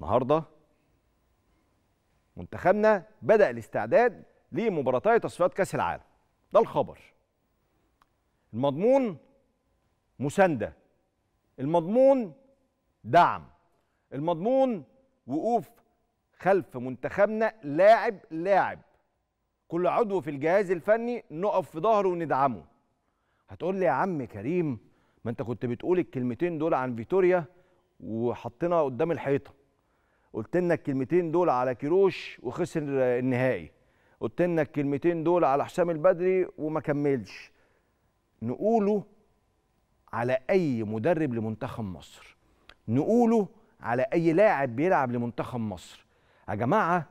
النهارده منتخبنا بدا الاستعداد لمباراتي تصفيات كاس العالم ده الخبر المضمون مسانده المضمون دعم المضمون وقوف خلف منتخبنا لاعب لاعب كل عضو في الجهاز الفني نقف في ظهره وندعمه هتقول لي يا عم كريم ما انت كنت بتقول الكلمتين دول عن فيتوريا وحطينا قدام الحيطه قلت لنا الكلمتين دول على كيروش وخسر النهائي قلت لنا الكلمتين دول على حسام البدري وما كملش نقوله على اي مدرب لمنتخب مصر نقوله على اي لاعب بيلعب لمنتخب مصر يا جماعه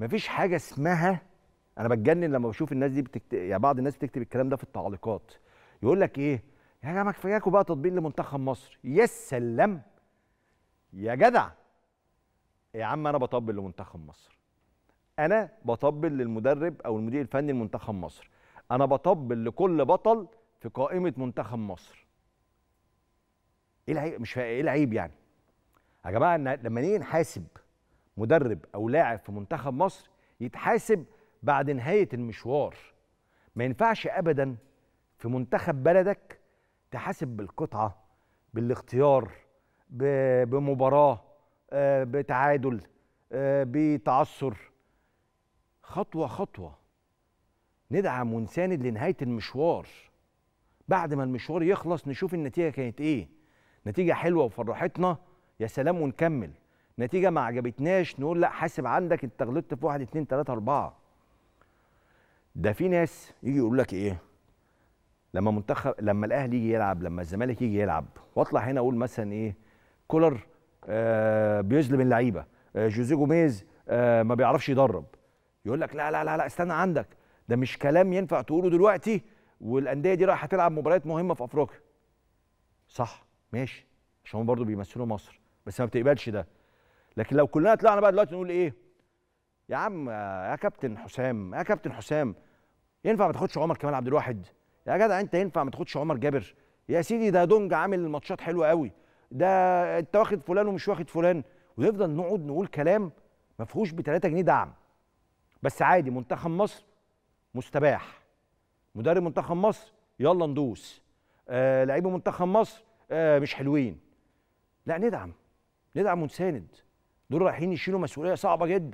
مفيش حاجه اسمها انا بتجنن لما بشوف الناس دي بتكت... يعني بعض الناس بتكتب الكلام ده في التعليقات يقول لك ايه يا جماعه كفاياكوا بقى تطبيق لمنتخب مصر يا سلام يا جدع يا عم انا بطبل لمنتخب مصر انا بطبل للمدرب او المدير الفني لمنتخب مصر انا بطبل لكل بطل في قائمه منتخب مصر ايه العيب مش ايه العيب يعني يا جماعه لما نيجي نحاسب مدرب او لاعب في منتخب مصر يتحاسب بعد نهايه المشوار ما ينفعش ابدا في منتخب بلدك تحاسب بالقطعه بالاختيار بمباراه آه، بتعادل آه، بتعثر خطوه خطوه ندعم ونساند لنهايه المشوار بعد ما المشوار يخلص نشوف النتيجه كانت ايه نتيجه حلوه وفرحتنا يا سلام ونكمل نتيجه ما عجبتناش نقول لا حاسب عندك انت غلطت في 1 2 3 4 ده في ناس يجي يقول لك ايه لما منتخب لما الاهلي يجي يلعب لما الزمالك يجي يلعب واطلع هنا اقول مثلا ايه كولر آه، بيظلم اللعيبه آه، جوزيه جوميز آه، ما بيعرفش يدرب يقول لك لا لا لا لا استنى عندك ده مش كلام ينفع تقوله دلوقتي والانديه دي رايحه تلعب مباريات مهمه في افريقيا صح ماشي عشان هم برضه بيمثلوا مصر بس ما بتقبلش ده لكن لو كلنا طلعنا بقى دلوقتي نقول ايه يا عم يا كابتن حسام يا كابتن حسام ينفع ما تاخدش عمر كمال عبد الواحد يا جدع انت ينفع ما تاخدش عمر جابر يا سيدي ده دونج عامل ماتشات حلوه قوي ده انت واخد فلان ومش واخد فلان ونفضل نقعد نقول كلام ما فيهوش ب 3 جنيه دعم بس عادي منتخب مصر مستباح مدرب منتخب مصر يلا ندوس آه لعيبه منتخب مصر آه مش حلوين لا ندعم ندعم ونساند دول رايحين يشيلوا مسؤوليه صعبه جدا